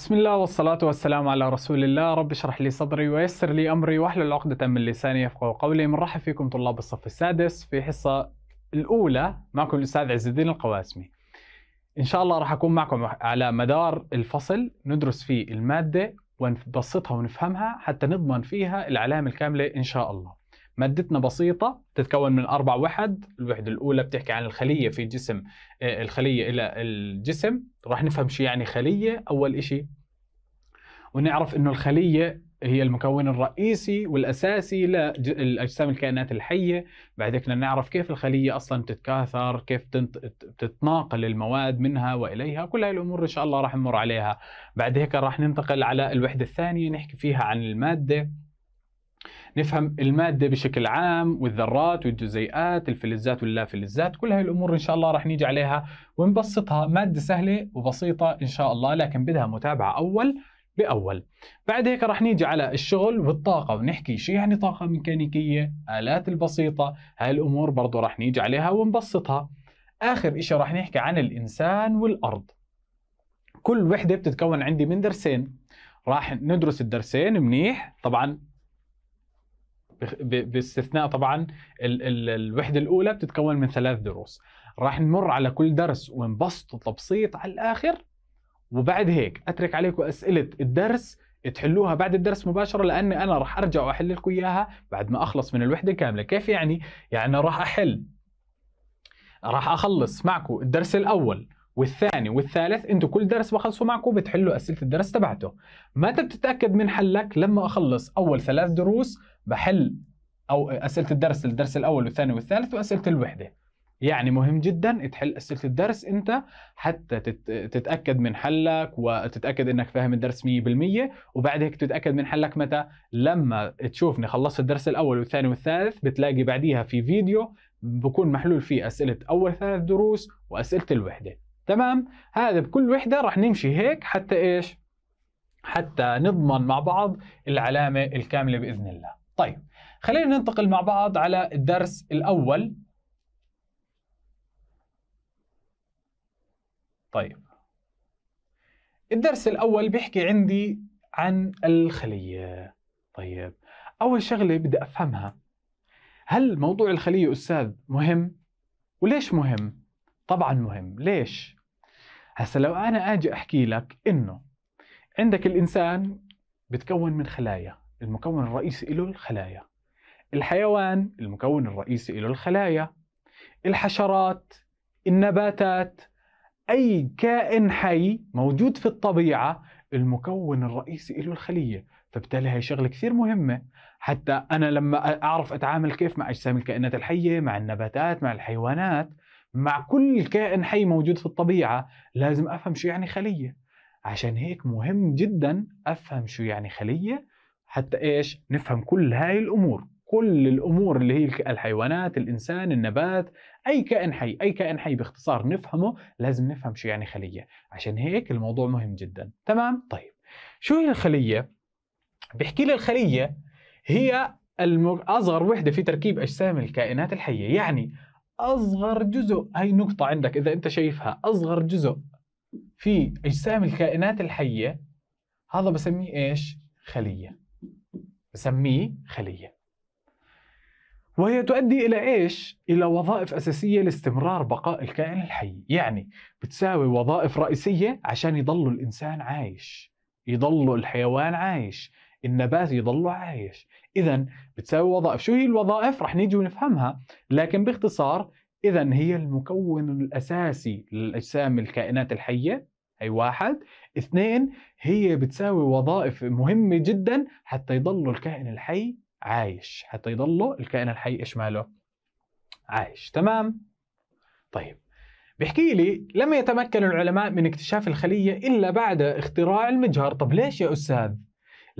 بسم الله والصلاة والسلام على رسول الله رب اشرح لي صدري ويسر لي أمري واحلل عقدة من لساني يفقه قولي بنرحب فيكم طلاب الصف السادس في حصة الأولى معكم الأستاذ عز الدين القواسمي إن شاء الله راح أكون معكم على مدار الفصل ندرس فيه المادة ونبسطها ونفهمها حتى نضمن فيها العلامة الكاملة إن شاء الله مادتنا بسيطة تتكون من أربع وحد الوحدة الأولى بتحكي عن الخلية في جسم آه، الخلية إلى الجسم راح نفهم شو يعني خلية أول إشي ونعرف إنه الخلية هي المكون الرئيسي والاساسي لاجسام الكائنات الحيه، بعد هيك نعرف كيف الخليه اصلا بتتكاثر، كيف بتتناقل المواد منها واليها، كل هاي الامور ان شاء الله راح نمر عليها، بعد هيك راح ننتقل على الوحده الثانيه نحكي فيها عن الماده نفهم الماده بشكل عام والذرات والجزيئات الفلزات فلزات كل هاي الامور ان شاء الله رح نيجي عليها ونبسطها ماده سهله وبسيطه ان شاء الله لكن بدها متابعه اول باول بعد هيك رح نيجي على الشغل والطاقه ونحكي شو يعني طاقه ميكانيكيه الات البسيطه هاي الامور برضه رح نيجي عليها ونبسطها اخر إشي رح نحكي عن الانسان والارض كل وحده بتتكون عندي من درسين راح ندرس الدرسين منيح طبعا باستثناء طبعا ال ال الوحده الاولى بتتكون من ثلاث دروس راح نمر على كل درس ونبسط تبسيط على الاخر وبعد هيك اترك عليكم اسئله الدرس تحلوها بعد الدرس مباشره لاني انا راح ارجع واحل لكم اياها بعد ما اخلص من الوحده كامله كيف يعني يعني راح احل راح اخلص معكم الدرس الاول والثاني والثالث انتوا كل درس بخلصه معكم بتحلوا اسئله الدرس تبعته متى بتتاكد من حلك لما اخلص اول ثلاث دروس بحل او اسئله الدرس الدرس الاول والثاني والثالث واسئله الوحده يعني مهم جدا تحل اسئله الدرس انت حتى تتاكد من حلك وتتاكد انك فاهم الدرس 100% وبعد هيك تتاكد من حلك متى لما تشوفني خلصت الدرس الاول والثاني والثالث بتلاقي بعديها في فيديو بكون محلول فيه اسئله اول ثلاث دروس واسئله الوحده تمام هذا بكل وحده رح نمشي هيك حتى ايش حتى نضمن مع بعض العلامه الكامله باذن الله طيب خلينا ننتقل مع بعض على الدرس الاول طيب الدرس الاول بيحكي عندي عن الخليه طيب اول شغله بدي افهمها هل موضوع الخليه استاذ مهم وليش مهم طبعا مهم ليش هسا لو انا اجي احكي لك انه عندك الانسان بتكون من خلايا المكون الرئيسي له الخلايا الحيوان المكون الرئيسي له الخلايا الحشرات النباتات اي كائن حي موجود في الطبيعه المكون الرئيسي له الخليه فبالتالي هي شغله كثير مهمه حتى انا لما اعرف اتعامل كيف مع اجسام الكائنات الحيه مع النباتات مع الحيوانات مع كل كائن حي موجود في الطبيعة لازم أفهم شو يعني خلية عشان هيك مهم جدا أفهم شو يعني خلية حتى إيش نفهم كل هاي الأمور كل الأمور اللي هي الحيوانات الإنسان النبات أي كائن حي أي كائن حي باختصار نفهمه لازم نفهم شو يعني خلية عشان هيك الموضوع مهم جدا تمام طيب شو هي الخلية بيحكي لي الخلية هي أصغر وحدة في تركيب أجسام الكائنات الحية يعني اصغر جزء هي نقطه عندك اذا انت شايفها اصغر جزء في اجسام الكائنات الحيه هذا بسميه ايش خليه بسميه خليه وهي تؤدي إلى إيش؟ إلى وظائف أساسية لاستمرار بقاء الكائن الحي يعني بتساوي وظائف رئيسية عشان يضل الإنسان عايش يضل الحيوان عايش النبات يضل عايش إذا بتساوي وظائف شو هي الوظائف رح نيجي ونفهمها لكن باختصار إذا هي المكون الأساسي للاجسام الكائنات الحية هي واحد اثنين هي بتساوي وظائف مهمة جدا حتى يضل الكائن الحي عايش حتى يضل الكائن الحي إيش ماله عايش تمام طيب بيحكي لي لم يتمكن العلماء من اكتشاف الخلية إلا بعد اختراع المجهر طب ليش يا أستاذ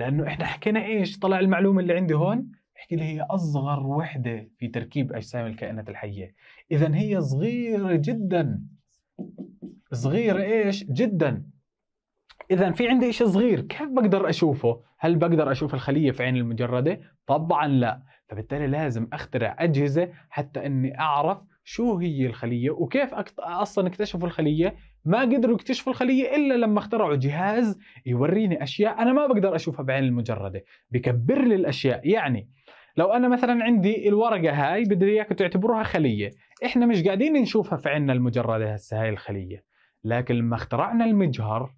لانه احنا حكينا ايش طلع المعلومه اللي عندي هون احكي لي هي اصغر وحده في تركيب اجسام الكائنات الحيه اذا هي صغيره جدا صغيره ايش جدا اذا في عندي شيء صغير كيف بقدر اشوفه هل بقدر اشوف الخليه في عين المجرده طبعا لا فبالتالي لازم اخترع اجهزه حتى اني اعرف شو هي الخلية وكيف أصلا اكتشفوا الخلية ما قدروا يكتشفوا الخلية إلا لما اخترعوا جهاز يوريني أشياء أنا ما بقدر أشوفها بعين المجردة بكبر لي الأشياء يعني لو أنا مثلا عندي الورقة هاي بدي إياكم تعتبروها خلية إحنا مش قاعدين نشوفها في عيننا المجردة هسه هاي الخلية لكن لما اخترعنا المجهر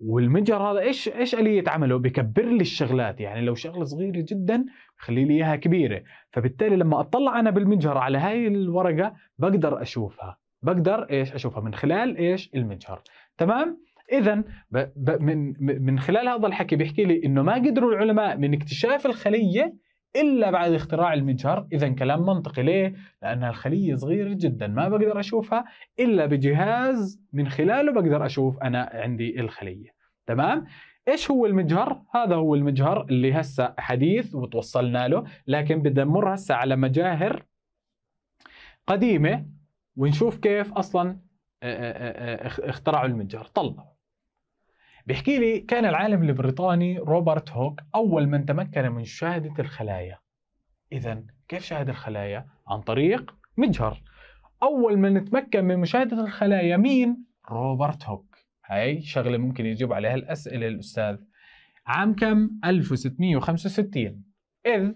والمتجر هذا ايش ايش اليه عمله؟ بكبر لي الشغلات يعني لو شغله صغيره جدا بخلي لي اياها كبيره، فبالتالي لما اطلع انا بالمتجر على هاي الورقه بقدر اشوفها، بقدر ايش اشوفها من خلال ايش؟ المتجر، تمام؟ اذا من من خلال هذا الحكي بيحكي لي انه ما قدروا العلماء من اكتشاف الخليه الا بعد اختراع المجهر اذا كلام منطقي ليه لانها الخليه صغيره جدا ما بقدر اشوفها الا بجهاز من خلاله بقدر اشوف انا عندي الخليه تمام ايش هو المجهر هذا هو المجهر اللي هسه حديث وتوصلنا له لكن بدنا نمر هسه على مجاهر قديمه ونشوف كيف اصلا آه، آه، آه، اخترعوا المجهر طلعوا بيحكي لي كان العالم البريطاني روبرت هوك أول من تمكن من شهادة الخلايا إذا كيف شاهد الخلايا؟ عن طريق مجهر أول من تمكن من مشاهدة الخلايا مين؟ روبرت هوك هاي شغلة ممكن يجيب عليها الأسئلة الأستاذ عام كم؟ 1665 إذ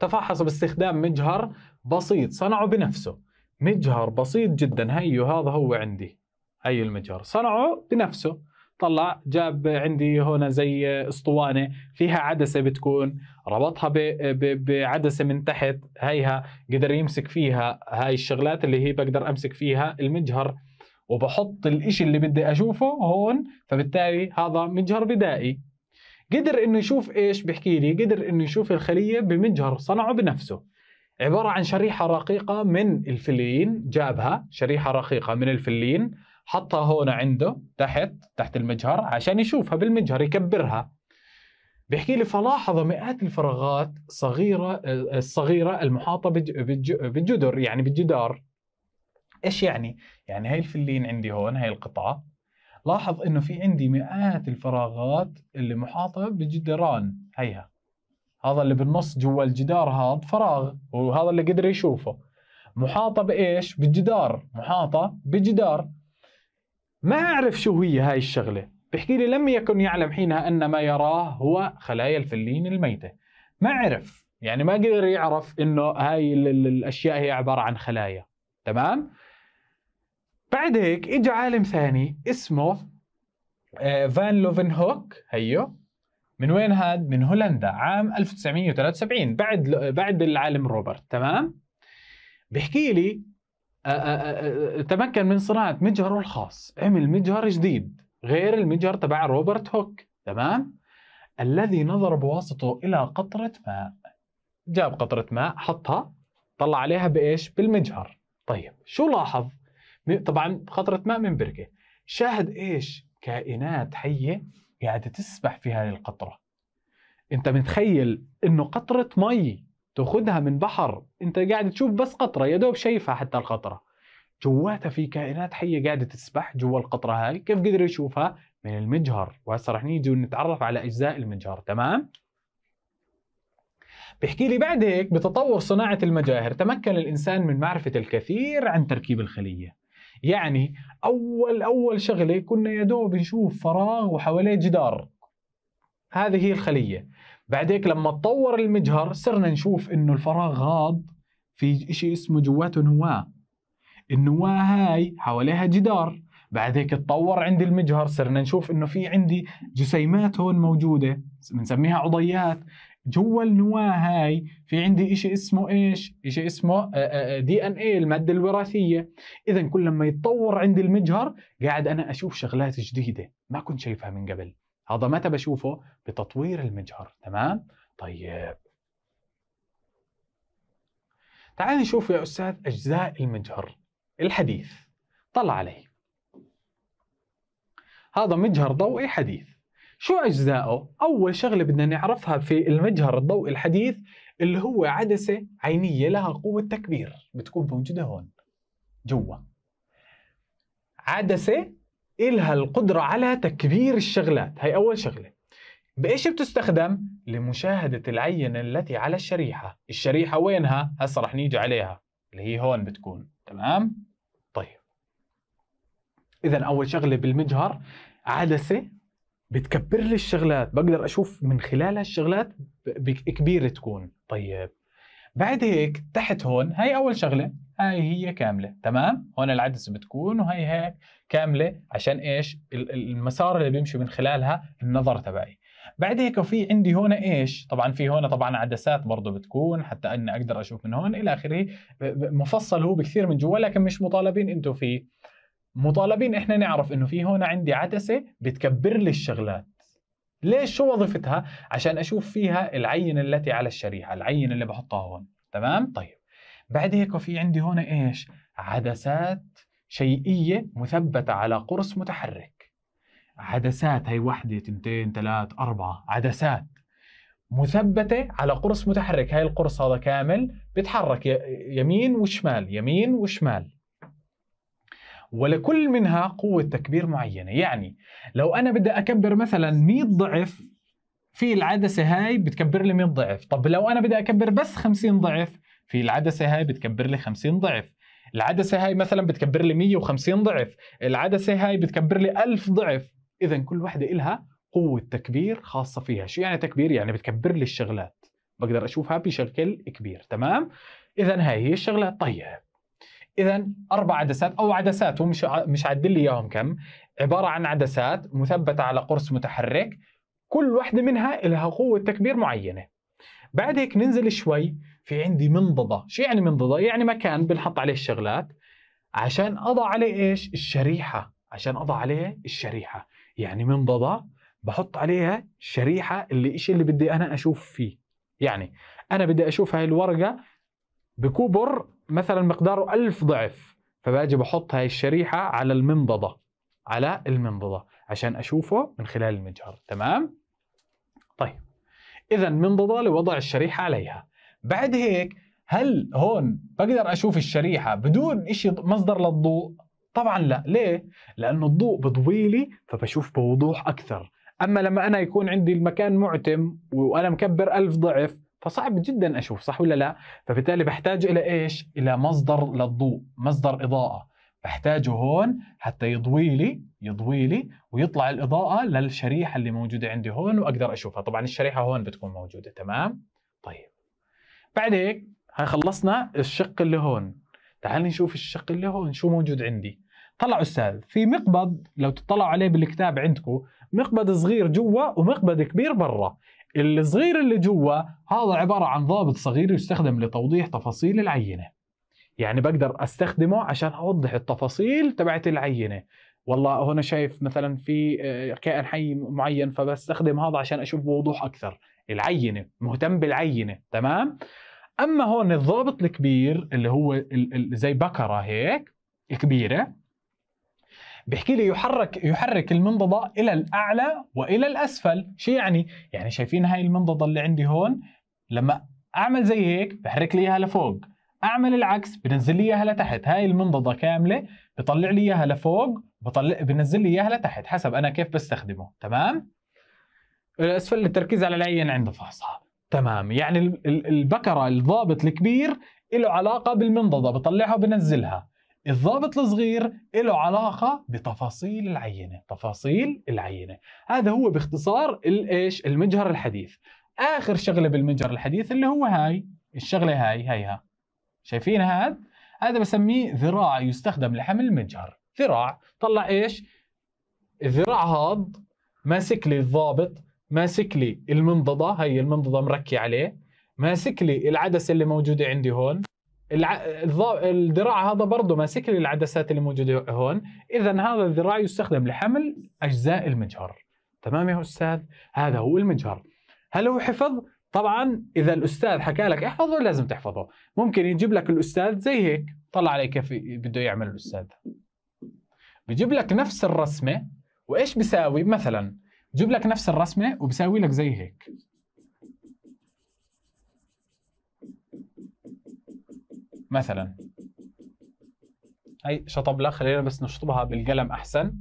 تفحص باستخدام مجهر بسيط صنعه بنفسه مجهر بسيط جدا هيو هذا هو عندي هي المجهر صنعه بنفسه طلع جاب عندي هنا زي اسطوانه فيها عدسه بتكون ربطها بعدسه من تحت هيها قدر يمسك فيها هاي الشغلات اللي هي بقدر امسك فيها المجهر وبحط الإشي اللي بدي اشوفه هون فبالتالي هذا مجهر بدائي قدر انه يشوف ايش بحكي لي قدر انه يشوف الخليه بمجهر صنعه بنفسه عباره عن شريحه رقيقه من الفلين جابها شريحه رقيقه من الفلين حطها هون عنده تحت تحت المجهر عشان يشوفها بالمجهر يكبرها بيحكي لي فلاحظ مئات الفراغات صغيرة الصغيرة المحاطة بالجدر يعني بالجدار ايش يعني؟ يعني هاي الفلين عندي هون هاي القطعة لاحظ انه في عندي مئات الفراغات اللي محاطة بجدران هيها هذا اللي بالنص جوا الجدار هذا فراغ وهذا اللي قدر يشوفه محاطة بإيش؟ بالجدار محاطة بجدار ما أعرف شو هي هاي الشغلة بحكي لي لم يكن يعلم حينها أن ما يراه هو خلايا الفلين الميتة ما عرف يعني ما قدر يعرف أنه هاي الأشياء هي عبارة عن خلايا تمام؟ بعد هيك اجى عالم ثاني اسمه آه، فان لوفن هوك هيو من وين هاد؟ من هولندا عام 1973 بعد بعد العالم روبرت تمام؟ بحكي لي تمكن من صناعة مجهره الخاص عمل مجهر جديد غير المجهر تبع روبرت هوك تمام الذي نظر بواسطه إلى قطرة ماء جاب قطرة ماء حطها طلع عليها بإيش بالمجهر طيب شو لاحظ طبعا قطرة ماء من بركة شاهد إيش كائنات حية قاعدة تسبح في هذه القطرة انت متخيل انه قطرة مي تاخذها من بحر انت قاعد تشوف بس قطره يا دوب شايفها حتى القطره جواتها في كائنات حيه قاعده تسبح جوا القطره هاي كيف قدر يشوفها من المجهر وهسه رح نيجي ونتعرف على اجزاء المجهر تمام بيحكي لي بعد هيك بتطور صناعه المجاهر تمكن الانسان من معرفه الكثير عن تركيب الخليه يعني اول اول شغله كنا يا دوب نشوف فراغ وحواليه جدار هذه هي الخليه بعد هيك لما تطور المجهر صرنا نشوف انه الفراغ غاض في شيء اسمه جواته نواه النواه هاي حواليها جدار بعد هيك تطور عند المجهر صرنا نشوف انه في عندي جسيمات هون موجوده بنسميها عضيات جوا النواه هاي في عندي إشي اسمه ايش؟ إشي اسمه آه، آه، آه، دي ان اي الماده الوراثيه، اذا كل لما يتطور عند المجهر قاعد انا اشوف شغلات جديده ما كنت شايفها من قبل. هذا متى بشوفه بتطوير المجهر تمام طيب تعال نشوف يا أستاذ أجزاء المجهر الحديث طلع عليه هذا مجهر ضوئي حديث شو أجزائه؟ أول شغلة بدنا نعرفها في المجهر الضوئي الحديث اللي هو عدسة عينية لها قوة تكبير بتكون موجودة هون جوا عدسة إلها القدرة على تكبير الشغلات هي أول شغلة بإيش بتستخدم؟ لمشاهدة العينة التي على الشريحة الشريحة وينها؟ هسا رح نيجي عليها اللي هي هون بتكون تمام؟ طيب إذا أول شغلة بالمجهر عدسة بتكبر لي الشغلات بقدر أشوف من خلالها الشغلات كبيرة تكون طيب بعد هيك تحت هون هاي اول شغله هاي هي كامله تمام هون العدسه بتكون وهي هيك كامله عشان ايش المسار اللي بيمشي من خلالها النظر تبعي بعد هيك في عندي هون ايش طبعا في هون طبعا عدسات برضه بتكون حتى اني اقدر اشوف من هون الى اخره مفصل هو بكثير من جوا لكن مش مطالبين انتم فيه مطالبين احنا نعرف انه في هون عندي عدسه بتكبر لي الشغلات ليش شو وظيفتها؟ عشان اشوف فيها العينه التي على الشريحه، العينه اللي بحطها هون، تمام؟ طيب. بعد هيك في عندي هون ايش؟ عدسات شيئيه مثبته على قرص متحرك. عدسات هي وحده، تنتين، ثلاث، اربعه، عدسات. مثبتة على قرص متحرك هاي القرص هذا كامل بيتحرك يمين وشمال يمين وشمال ولكل منها قوة تكبير معينة يعني لو أنا بدي أكبر مثلا 100 ضعف في العدسة هاي بتكبر لي 100 ضعف طب لو أنا بدي أكبر بس 50 ضعف في العدسة هاي بتكبر لي 50 ضعف العدسة هاي مثلا بتكبر لي 150 ضعف العدسة هاي بتكبر لي 1000 ضعف إذا كل وحدة إلها قوة تكبير خاصة فيها شو يعني تكبير؟ يعني بتكبر لي الشغلات بقدر أشوفها بشكل كبير تمام؟ إذا هاي هي الشغلات طيب اذا اربع عدسات او عدسات هو مش مش عدل لي اياهم كم عباره عن عدسات مثبته على قرص متحرك كل واحده منها لها قوه تكبير معينه بعد هيك ننزل شوي في عندي منضده شو يعني منضده يعني مكان بنحط عليه الشغلات عشان اضع عليه ايش الشريحه عشان اضع عليه الشريحه يعني منضده بحط عليها الشريحه اللي الشيء اللي بدي انا اشوف فيه يعني انا بدي اشوف هاي الورقه بكبر مثلا مقداره ألف ضعف فباجي بحط هاي الشريحة على المنضدة على المنضدة عشان أشوفه من خلال المجهر تمام؟ طيب إذا منضدة لوضع الشريحة عليها بعد هيك هل هون بقدر أشوف الشريحة بدون إشي مصدر للضوء؟ طبعا لا ليه؟ لأنه الضوء بضوي لي فبشوف بوضوح أكثر أما لما أنا يكون عندي المكان معتم وأنا مكبر ألف ضعف فصعب جدا اشوف صح ولا لا فبالتالي بحتاج الى ايش الى مصدر للضوء مصدر اضاءه بحتاجه هون حتى يضوي لي يضوي لي ويطلع الاضاءه للشريحه اللي موجوده عندي هون واقدر اشوفها طبعا الشريحه هون بتكون موجوده تمام طيب بعد هيك هاي خلصنا الشق اللي هون تعال نشوف الشق اللي هون شو موجود عندي طلعوا استاذ في مقبض لو تطلعوا عليه بالكتاب عندكم مقبض صغير جوا ومقبض كبير برا الصغير اللي جوا هذا عبارة عن ضابط صغير يستخدم لتوضيح تفاصيل العينة يعني بقدر استخدمه عشان اوضح التفاصيل تبعت العينة والله هنا شايف مثلا في آه، كائن حي معين فبستخدم هذا عشان اشوف بوضوح اكثر العينة مهتم بالعينة تمام اما هون الضابط الكبير اللي هو زي بكرة هيك كبيرة بيحكي لي يحرك يحرك المنضده الى الاعلى والى الاسفل شو يعني يعني شايفين هاي المنضده اللي عندي هون لما اعمل زي هيك بحرك لي اياها لفوق اعمل العكس بنزل لي اياها لتحت هاي المنضده كامله بطلع لي اياها لفوق بطلع بنزل لي اياها لتحت حسب انا كيف بستخدمه تمام الاسفل للتركيز على العين عند فحصها تمام يعني البكره الضابط الكبير له علاقه بالمنضده بطلعها وبنزلها الضابط الصغير له علاقه بتفاصيل العينه تفاصيل العينه هذا هو باختصار الايش المجهر الحديث اخر شغله بالمجهر الحديث اللي هو هاي الشغله هاي هيها شايفين هذا هذا بسميه ذراع يستخدم لحمل المجهر ذراع طلع ايش الذراع هاد ماسك لي الضابط ماسك لي المنضده هي المنضده مركي عليه ماسك لي العدسه اللي موجوده عندي هون الذراع هذا برضه ماسك لي العدسات اللي موجوده هون اذا هذا الذراع يستخدم لحمل اجزاء المجهر تمام يا استاذ هذا هو المجهر هل هو حفظ طبعا اذا الاستاذ حكى لك احفظه لازم تحفظه ممكن يجيب لك الاستاذ زي هيك طلع علي كيف بده يعمل الاستاذ بجيب لك نفس الرسمه وايش بيساوي مثلا بجيب لك نفس الرسمه وبساوي لك زي هيك مثلا هي شطبلة خلينا بس نشطبها بالقلم أحسن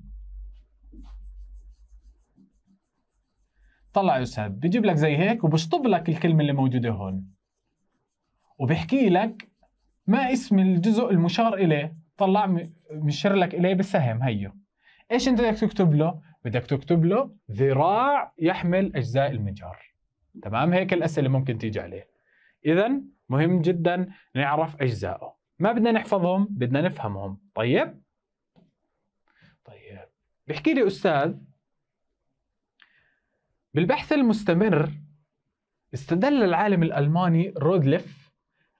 طلع يا أستاذ بيجيب لك زي هيك وبشطب لك الكلمة اللي موجودة هون وبحكي لك ما اسم الجزء المشار إليه طلع مشير لك إليه بالسهم هيو إيش أنت بدك تكتب له؟ بدك تكتب له ذراع يحمل أجزاء المجار تمام هيك الأسئلة ممكن تيجي عليه إذا مهم جدا نعرف أجزائه ما بدنا نحفظهم بدنا نفهمهم طيب طيب بحكي لي أستاذ بالبحث المستمر استدل العالم الألماني رودليف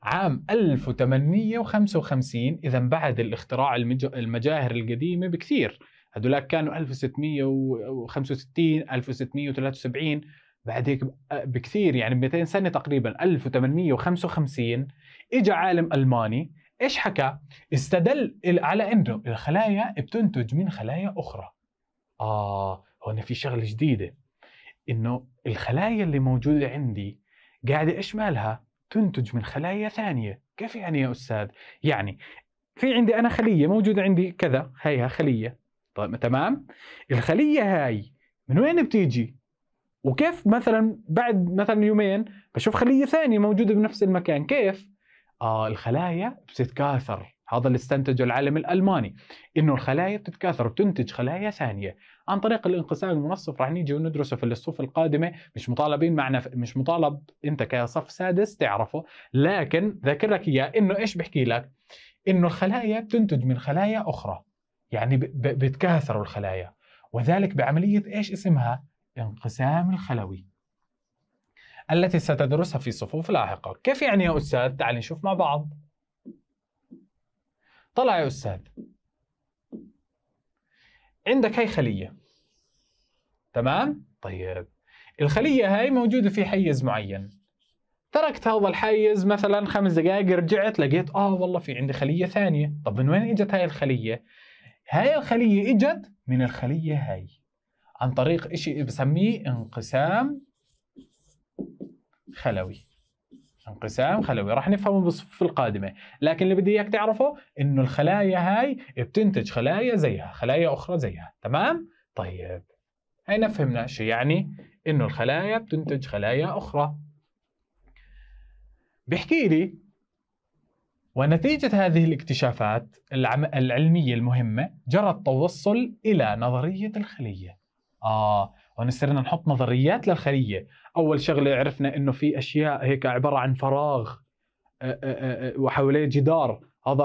عام 1855 إذا بعد الاختراع المجاهر القديمة بكثير هذولاك كانوا 1665 1673 بعد هيك بكثير يعني ب 200 سنه تقريبا 1855 اجى عالم الماني ايش حكى؟ استدل على انه الخلايا بتنتج من خلايا اخرى. اه هون في شغله جديده انه الخلايا اللي موجوده عندي قاعده ايش مالها؟ تنتج من خلايا ثانيه، كيف يعني يا استاذ؟ يعني في عندي انا خليه موجوده عندي كذا هيها خليه طيب تمام؟ الخليه هاي من وين بتيجي؟ وكيف مثلا بعد مثلا يومين بشوف خليه ثانيه موجوده بنفس المكان كيف آه الخلايا بتتكاثر هذا اللي استنتجه العالم الالماني انه الخلايا بتتكاثر وبتنتج خلايا ثانيه عن طريق الانقسام المنصف راح نيجي وندرسه في الصفوف القادمه مش مطالبين معنا مش مطالب انت كصف سادس تعرفه لكن ذاكر لك اياه انه ايش بحكي لك انه الخلايا بتنتج من خلايا اخرى يعني بتكاثروا الخلايا وذلك بعمليه ايش اسمها الانقسام الخلوي التي ستدرسها في صفوف لاحقة كيف يعني يا أستاذ؟ تعال نشوف مع بعض طلع يا أستاذ عندك هاي خلية تمام؟ طيب الخلية هاي موجودة في حيز معين تركت هذا الحيز مثلا خمس دقائق رجعت لقيت اه والله في عندي خلية ثانية طب من وين اجت هاي الخلية؟ هاي الخلية اجت من الخلية هاي عن طريق شيء بسميه انقسام خلوي انقسام خلوي راح نفهمه في القادمة لكن اللي بدي إياك تعرفه إنه الخلايا هاي بتنتج خلايا زيها خلايا أخرى زيها تمام؟ طيب هنا فهمنا شو يعني إنه الخلايا بتنتج خلايا أخرى بيحكي لي ونتيجة هذه الاكتشافات العلمية المهمة جرى التوصل إلى نظرية الخلية اه هون صرنا نحط نظريات للخليه اول شغله عرفنا انه في اشياء هيك عباره عن فراغ وحواليه جدار هذا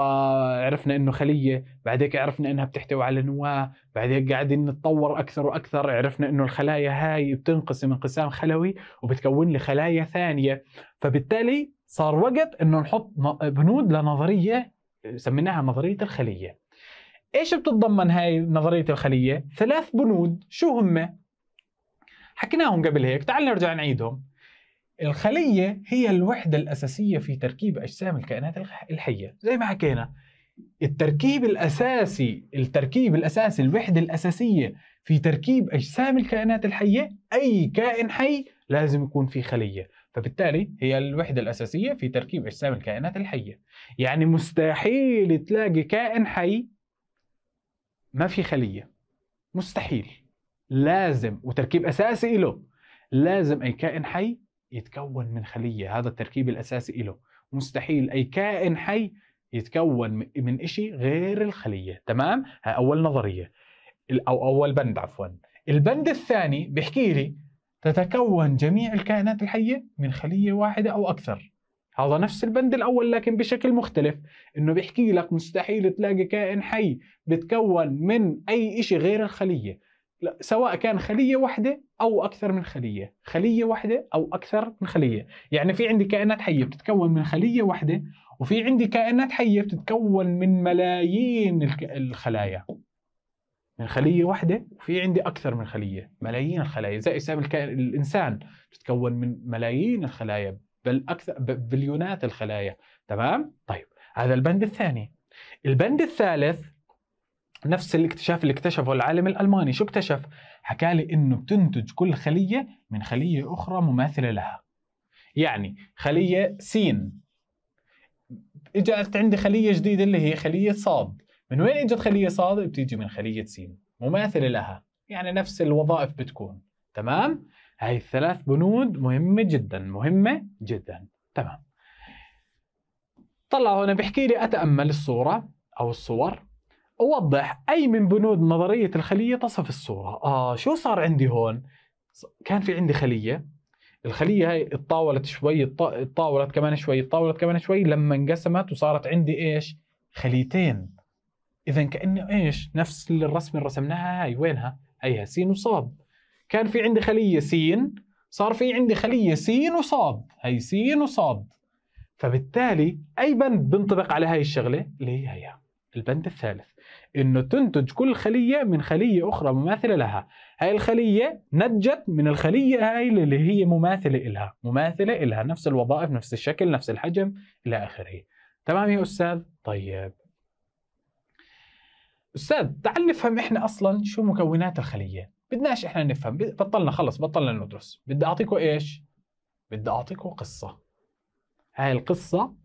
عرفنا انه خليه بعد هيك عرفنا انها بتحتوي على نواه بعد هيك قاعدين نتطور اكثر واكثر عرفنا انه الخلايا هاي بتنقسم انقسام خلوي وبتكون لي خلايا ثانيه فبالتالي صار وقت انه نحط بنود لنظريه سميناها نظريه الخليه ايش بتتضمن هاي نظريه الخليه ثلاث بنود شو هم حكيناهم قبل هيك تعال نرجع نعيدهم الخليه هي الوحده الاساسيه في تركيب اجسام الكائنات الحيه زي ما حكينا التركيب الاساسي التركيب الاساسي الوحده الاساسيه في تركيب اجسام الكائنات الحيه اي كائن حي لازم يكون في خليه فبالتالي هي الوحده الاساسيه في تركيب اجسام الكائنات الحيه يعني مستحيل تلاقي كائن حي ما في خليه مستحيل لازم وتركيب اساسي له لازم اي كائن حي يتكون من خليه هذا التركيب الاساسي له مستحيل اي كائن حي يتكون من إشي غير الخليه تمام ها اول نظريه او اول بند عفوا البند الثاني بيحكي لي تتكون جميع الكائنات الحيه من خليه واحده او اكثر هذا نفس البند الاول لكن بشكل مختلف انه بيحكي لك مستحيل تلاقي كائن حي بتكون من اي شيء غير الخليه لا سواء كان خليه واحده او اكثر من خليه خليه واحده او اكثر من خليه يعني في عندي كائنات حيه بتتكون من خليه واحده وفي عندي كائنات حيه بتتكون من ملايين الخلايا من خليه واحده وفي عندي اكثر من خليه ملايين الخلايا زي حساب الانسان بتتكون من ملايين الخلايا بل اكثر بليونات الخلايا تمام طيب هذا البند الثاني البند الثالث نفس الاكتشاف اللي اكتشفه العالم الالماني شو اكتشف حكى لي انه بتنتج كل خليه من خليه اخرى مماثله لها يعني خليه سين اجت عندي خليه جديده اللي هي خليه صاد من وين اجت خليه صاد بتيجي من خليه سين مماثله لها يعني نفس الوظائف بتكون تمام هاي الثلاث بنود مهمة جدا مهمة جدا تمام طلع هنا بحكي لي أتأمل الصورة أو الصور أوضح أي من بنود نظرية الخلية تصف الصورة آه شو صار عندي هون كان في عندي خلية الخلية هاي اتطاولت شوي اتطاولت كمان شوي اتطاولت كمان شوي لما انقسمت وصارت عندي ايش خليتين اذا كأنه ايش نفس الرسم اللي رسمناها هاي وينها هيها سين وصاد كان في عندي خليه سين صار في عندي خليه سين وصاد هي سين وصاد فبالتالي اي بند بنطبق على هاي الشغله اللي هي هي البند الثالث انه تنتج كل خليه من خليه اخرى مماثله لها هاي الخليه نتجت من الخليه هاي اللي هي مماثله إلها مماثله إلها نفس الوظائف نفس الشكل نفس الحجم الى اخره تمام يا استاذ طيب استاذ تعال نفهم احنا اصلا شو مكونات الخليه بدناش احنا نفهم بطلنا خلص بطلنا ندرس بدي اعطيكم ايش بدي اعطيكم قصه هاي القصه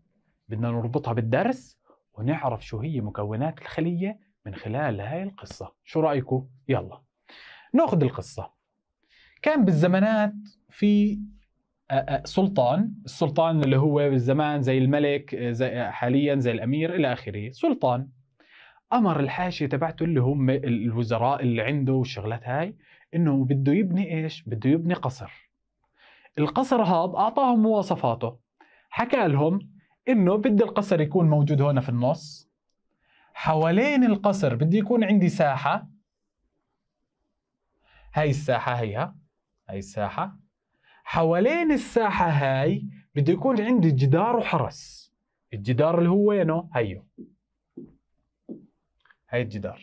بدنا نربطها بالدرس ونعرف شو هي مكونات الخليه من خلال هاي القصه شو رايكم يلا ناخذ القصه كان بالزمانات في سلطان السلطان اللي هو بالزمان زي الملك آه، زي آه، حاليا زي الامير الى اخره سلطان امر الحاشيه تبعته اللي هم الوزراء اللي عنده والشغلات هاي انه بده يبني ايش؟ بده يبني قصر. القصر هذا اعطاهم مواصفاته. حكى لهم انه بدي القصر يكون موجود هون في النص. حوالين القصر بدي يكون عندي ساحه. هاي الساحه هيها هاي الساحه. حوالين الساحه هاي بده يكون عندي جدار وحرس. الجدار اللي هو وينه؟ هيو. هاي الجدار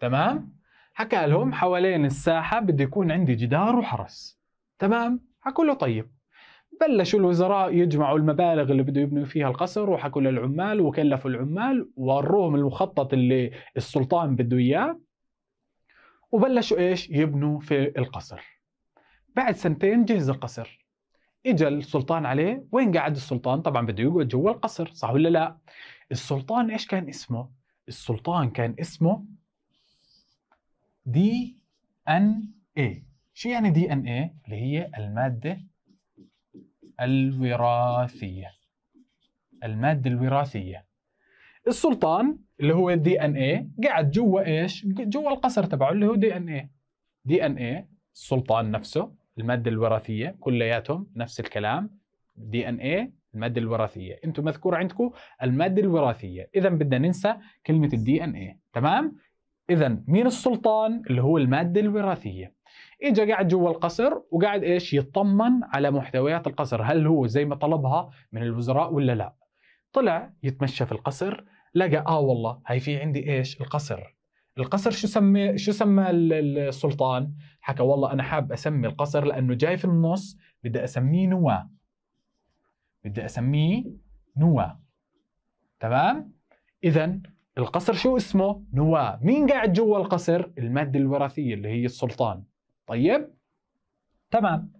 تمام حكى لهم حوالين الساحه بده يكون عندي جدار وحرس تمام حكوا له طيب بلشوا الوزراء يجمعوا المبالغ اللي بده يبنوا فيها القصر وحكوا للعمال وكلفوا العمال ووروهم المخطط اللي السلطان بده اياه وبلشوا ايش يبنوا في القصر بعد سنتين جهز القصر اجى السلطان عليه وين قاعد السلطان طبعا بده يقعد جوا القصر صح ولا لا السلطان ايش كان اسمه السلطان كان اسمه دي ان اي شو يعني دي ان اي اللي هي الماده الوراثيه الماده الوراثيه السلطان اللي هو دي ان اي قاعد جوا ايش جوا القصر تبعه اللي هو دي ان اي دي ان اي السلطان نفسه الماده الوراثيه كلياتهم نفس الكلام دي ان اي الماده الوراثيه انتم مذكور عندكم الماده الوراثيه اذا بدنا ننسى كلمه الدي ان اي تمام اذا مين السلطان اللي هو الماده الوراثيه اجى قاعد جوا القصر وقاعد ايش يطمن على محتويات القصر هل هو زي ما طلبها من الوزراء ولا لا طلع يتمشى في القصر لقى اه والله هي في عندي ايش القصر القصر شو سمي شو سمى السلطان؟ حكى والله انا حاب اسمي القصر لانه جاي في النص بدي اسميه نواه بدي اسميه نواه تمام؟ اذا القصر شو اسمه؟ نواه، مين قاعد جوا القصر؟ المادة الوراثية اللي هي السلطان. طيب؟ تمام.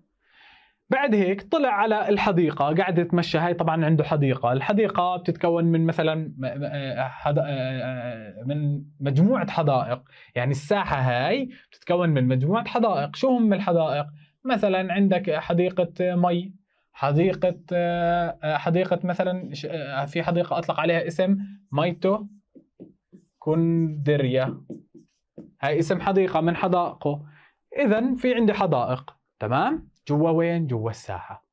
بعد هيك طلع على الحديقة قاعد يتمشى هاي طبعا عنده حديقة الحديقة بتتكون من مثلا آه، آه، آه، من مجموعة حدائق يعني الساحة هاي بتتكون من مجموعة حدائق شو هم الحدائق مثلا عندك حديقة مي حديقة حديقة مثلا في حديقة أطلق عليها اسم مايتو كوندريا هاي اسم حديقة من حدائقه إذا في عندي حدائق تمام جوا وين جوا الساحه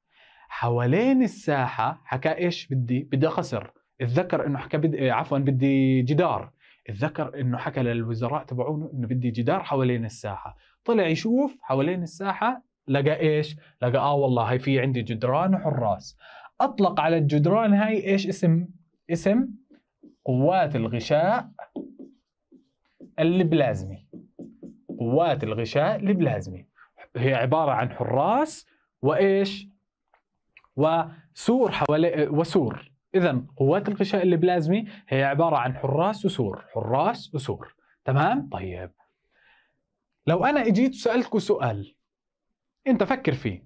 حوالين الساحه حكى ايش بدي بدي قصر اتذكر انه حكى بدي عفوا بدي جدار اتذكر انه حكى للوزراء تبعونه انه بدي جدار حوالين الساحه طلع يشوف حوالين الساحه لقى ايش لقى اه والله هي في عندي جدران وحراس اطلق على الجدران هاي ايش اسم اسم قوات الغشاء البلازمي قوات الغشاء البلازمي هي عباره عن حراس وايش؟ وسور حوالي وسور اذا قوات الغشاء البلازمي هي عباره عن حراس وسور حراس وسور تمام طيب لو انا اجيت وسالتكم سؤال انت فكر فيه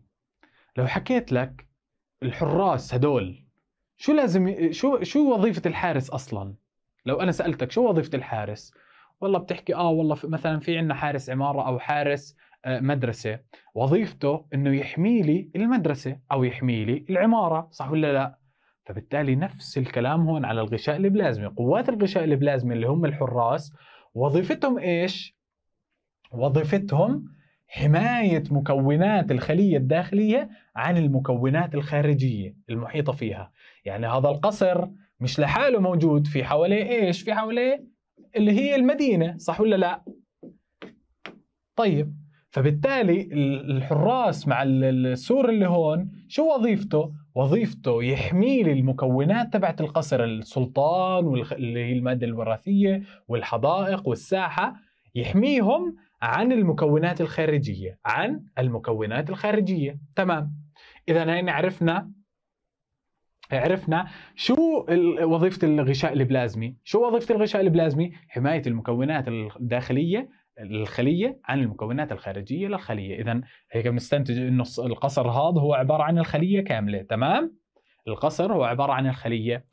لو حكيت لك الحراس هدول شو لازم شو شو وظيفه الحارس اصلا لو انا سالتك شو وظيفه الحارس والله بتحكي اه والله مثلا في عندنا حارس عماره او حارس آه، مدرسه وظيفته انه يحمي لي المدرسه او يحمي لي العماره صح ولا لا فبالتالي نفس الكلام هون على الغشاء البلازمي قوات الغشاء البلازمي اللي هم الحراس وظيفتهم ايش وظيفتهم حماية مكونات الخلية الداخلية عن المكونات الخارجية المحيطة فيها يعني هذا القصر مش لحاله موجود في حواليه ايش في حواليه اللي هي المدينة صح ولا لا طيب فبالتالي الحراس مع السور اللي هون شو وظيفته؟ وظيفته يحمي لي المكونات تبعت القصر السلطان واللي هي الماده الوراثيه والحدائق والساحه يحميهم عن المكونات الخارجيه، عن المكونات الخارجيه، تمام. اذا هنا عرفنا عرفنا شو وظيفه الغشاء البلازمي، شو وظيفه الغشاء البلازمي؟ حمايه المكونات الداخليه الخليه عن المكونات الخارجيه للخليه اذا هيك بنستنتج انه القصر هذا هو عباره عن الخليه كامله تمام القصر هو عباره عن الخليه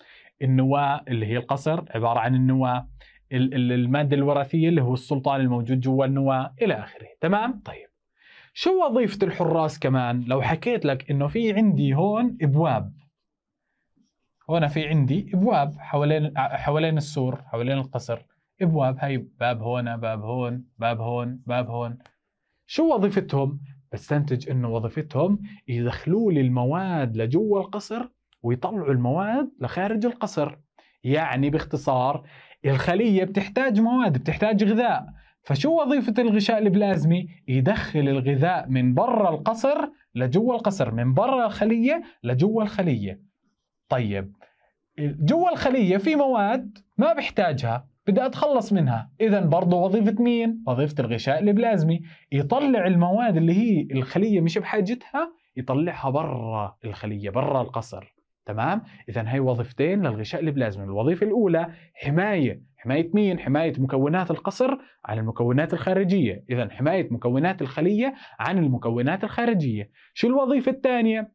النواه اللي هي القصر عباره عن النواه الماده الوراثيه اللي هو السلطان الموجود جوا النواه الى اخره تمام طيب شو وظيفه الحراس كمان لو حكيت لك انه في عندي هون ابواب هون في عندي ابواب حوالين حوالين السور حوالين القصر ابواب هي باب هون باب هون باب هون باب هون شو وظيفتهم بستنتج انه وظيفتهم يدخلوا لي المواد لجوا القصر ويطلعوا المواد لخارج القصر يعني باختصار الخليه بتحتاج مواد بتحتاج غذاء فشو وظيفة الغشاء البلازمي؟ يدخل الغذاء من برا القصر لجوا القصر، من برا الخلية لجوا الخلية. طيب جوا الخلية في مواد ما بحتاجها، بدي اتخلص منها اذا برضه وظيفه مين وظيفه الغشاء البلازمي يطلع المواد اللي هي الخليه مش بحاجتها يطلعها برا الخليه برا القصر تمام اذا هي وظيفتين للغشاء البلازمي الوظيفه الاولى حمايه حمايه مين حمايه مكونات القصر عن المكونات الخارجيه اذا حمايه مكونات الخليه عن المكونات الخارجيه شو الوظيفه الثانيه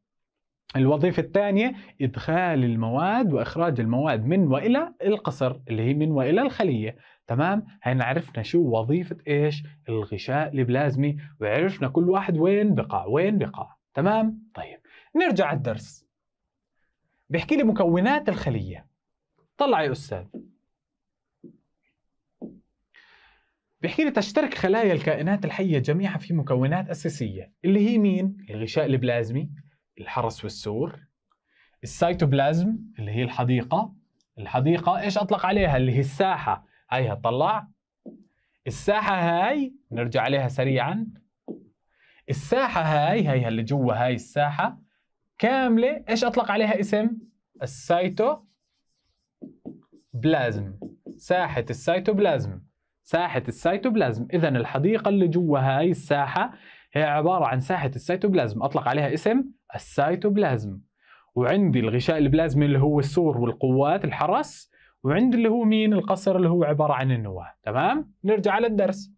الوظيفة الثانية إدخال المواد وإخراج المواد من وإلى القصر اللي هي من وإلى الخلية تمام هنا عرفنا شو وظيفة إيش الغشاء البلازمي وعرفنا كل واحد وين بقع وين بقع تمام طيب نرجع على الدرس بيحكي لي مكونات الخلية طلع يا أستاذ بيحكي لي تشترك خلايا الكائنات الحية جميعها في مكونات أساسية اللي هي مين؟ الغشاء البلازمي الحرس والسور السيتوبلازم اللي هي الحديقة الحديقة ايش اطلق عليها اللي هي الساحة هيها طلع الساحة هاي نرجع عليها سريعا الساحة هاي هيها اللي جوا هاي الساحة كاملة ايش اطلق عليها اسم السيتو بلازم ساحة السيتوبلازم ساحة السيتوبلازم اذا الحديقة اللي جوا هاي الساحة هي عبارة عن ساحة السيتوبلازم اطلق عليها اسم السيتوبلازم وعندي الغشاء البلازمي اللي هو السور والقوات الحرس وعندي اللي هو مين القصر اللي هو عباره عن النواه تمام نرجع على الدرس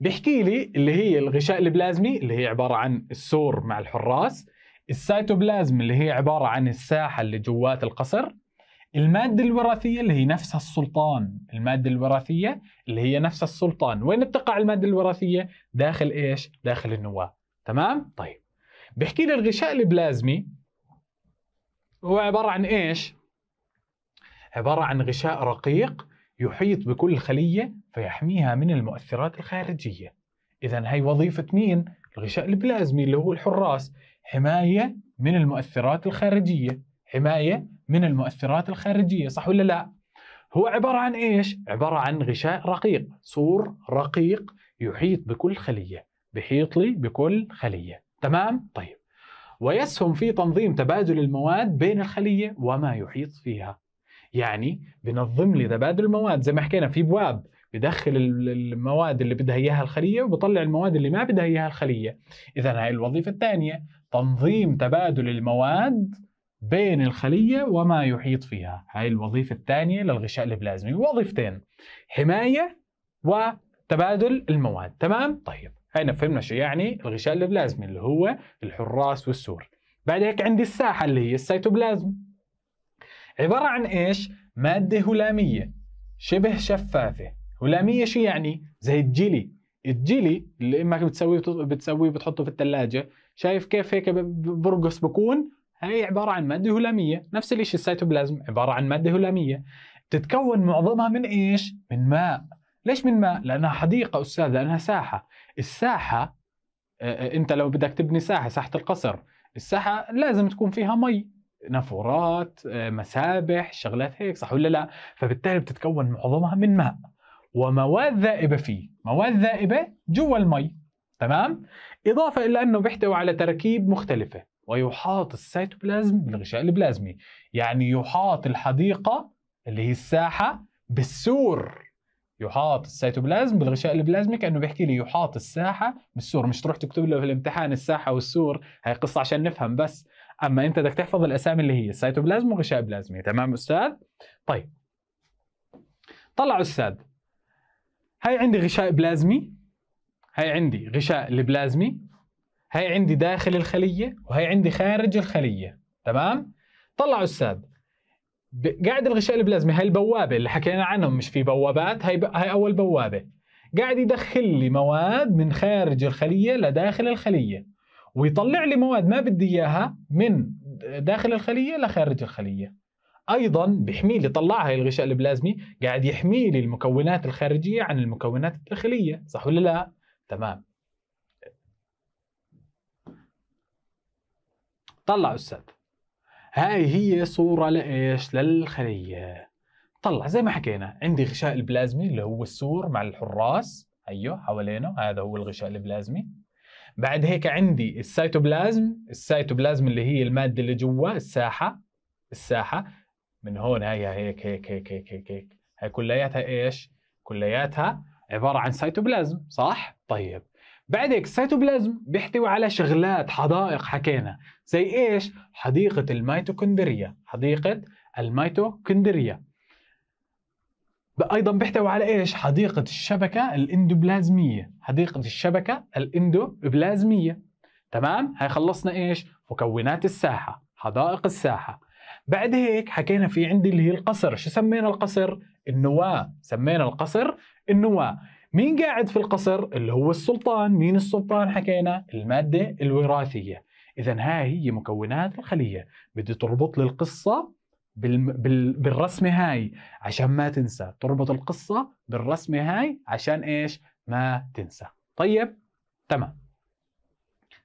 بيحكي لي اللي هي الغشاء البلازمي اللي هي عباره عن السور مع الحراس السيتوبلازم اللي هي عباره عن الساحه اللي جوات القصر المادة الوراثية اللي هي نفسها السلطان المادة الوراثية اللي هي نفسها السلطان وين بتقع المادة الوراثية داخل إيش داخل النواة تمام طيب بحكي لي الغشاء البلازمي هو عبارة عن إيش؟ عبارة عن غشاء رقيق يحيط بكل خلية فيحميها من المؤثرات الخارجية إذا هي وظيفة مين؟ الغشاء البلازمي اللي هو الحراس حماية من المؤثرات الخارجية حماية من المؤثرات الخارجية صح ولا لا؟ هو عبارة عن إيش؟ عبارة عن غشاء رقيق سور رقيق يحيط بكل خلية بحيط لي بكل خلية تمام؟ طيب ويسهم في تنظيم تبادل المواد بين الخلية وما يحيط فيها يعني بنظم لي تبادل المواد زي ما حكينا في بواب بدخل المواد اللي بدها اياها الخليه وبطلع المواد اللي ما بدها اياها الخليه اذا هاي الوظيفه الثانيه تنظيم تبادل المواد بين الخليه وما يحيط فيها هاي الوظيفه الثانيه للغشاء البلازمي وظيفتين حمايه وتبادل المواد تمام طيب هنا فهمنا شو يعني الغشاء البلازمي اللي هو الحراس والسور بعد هيك عندي الساحه اللي هي السيتوبلازم عباره عن ايش ماده هلاميه شبه شفافه هلاميه شو يعني زي الجيلي الجيلي اللي امك بتسويه بتسويه بتحطه في الثلاجه شايف كيف هيك برقص بكون هي عباره عن ماده هلاميه نفس الشيء السيتوبلازم عباره عن ماده هلاميه تتكون معظمها من ايش من ماء ليش من ماء؟ لأنها حديقة أستاذ لأنها ساحة الساحة آه، آه، أنت لو بدك تبني ساحة ساحة القصر الساحة لازم تكون فيها مي نافورات آه، مسابح شغلات هيك صح ولا لا فبالتالي بتتكون معظمها من ماء ومواد ذائبة فيه مواد ذائبة جوا المي تمام إضافة إلى أنه بيحتوي على تركيب مختلفة ويحاط السيتوبلازم بالغشاء البلازمي يعني يحاط الحديقة اللي هي الساحة بالسور يحاط السيتوبلازم بالغشاء البلازمي كانه بيحكي لي يحاط الساحه بالسور مش تروح تكتب له في الامتحان الساحه والسور هي قصه عشان نفهم بس اما انت بدك تحفظ الاسامي اللي هي السيتوبلازم وغشاء بلازمي تمام استاذ طيب طلعوا استاذ هاي عندي غشاء بلازمي هاي عندي غشاء البلازمي هاي عندي داخل الخليه وهي عندي خارج الخليه تمام طلعوا استاذ قاعد الغشاء البلازمي هاي البوابه اللي حكينا عنهم مش في بوابات هاي ب... هاي اول بوابه قاعد يدخل لي مواد من خارج الخليه لداخل الخليه ويطلع لي مواد ما بدي اياها من داخل الخليه لخارج الخليه ايضا بيحمي لي طلع هاي الغشاء البلازمي قاعد يحمي لي المكونات الخارجيه عن المكونات الداخليه صح ولا لا تمام طلع استاذ هاي هي صورة لإيش؟ للخلية طلع زي ما حكينا عندي غشاء البلازمي اللي هو السور مع الحراس ايوه حوالينه هذا هو الغشاء البلازمي بعد هيك عندي السيتوبلازم السيتوبلازم اللي هي المادة اللي جوا الساحة الساحة من هون هاي هيك هيك هيك هيك هيك, هيك. هاي كلياتها ايش؟ كلياتها عبارة عن سيتوبلازم صح؟ طيب بعد هيك السيتوبلازم بيحتوي على شغلات حدائق حكينا زي ايش؟ حديقة الميتوكوندريا حديقة الميتوكوندريا ايضا بيحتوي على ايش؟ حديقة الشبكة الاندوبلازمية حديقة الشبكة الاندوبلازمية تمام؟ هاي خلصنا ايش؟ مكونات الساحة حدائق الساحة بعد هيك حكينا في عندي اللي هي القصر شو سمينا القصر؟ النواة سمينا القصر النواة مين قاعد في القصر اللي هو السلطان مين السلطان حكينا المادة الوراثية إذا ها هي مكونات الخلية بدي تربط لي القصة بالرسمة هاي عشان ما تنسى تربط القصة بالرسمة هاي عشان إيش ما تنسى طيب تمام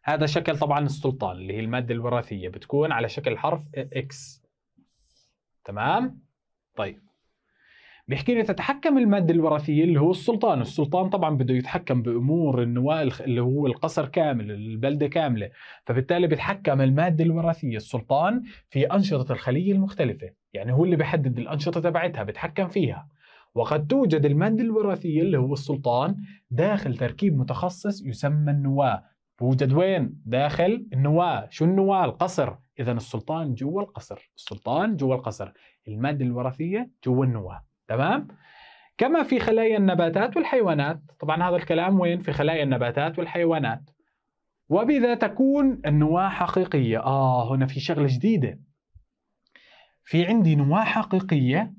هذا شكل طبعا السلطان اللي هي المادة الوراثية بتكون على شكل حرف X تمام طيب بيحكي لي تتحكم المادة الوراثية اللي هو السلطان السلطان طبعا بده يتحكم بأمور النواة اللي هو القصر كامل البلدة كاملة فبالتالي بيتحكم المادة الوراثية السلطان في أنشطة الخلية المختلفة يعني هو اللي بيحدد الأنشطة تبعتها بيتحكم فيها وقد توجد المادة الوراثية اللي هو السلطان داخل تركيب متخصص يسمى النواة بوجد وين؟ داخل النواة شو النواة؟ القصر إذا السلطان جوا القصر السلطان جوا القصر المادة الوراثية جوا النواة تمام؟ كما في خلايا النباتات والحيوانات طبعا هذا الكلام وين في خلايا النباتات والحيوانات وبذا تكون النواة حقيقية آه هنا في شغلة جديدة في عندي نواة حقيقية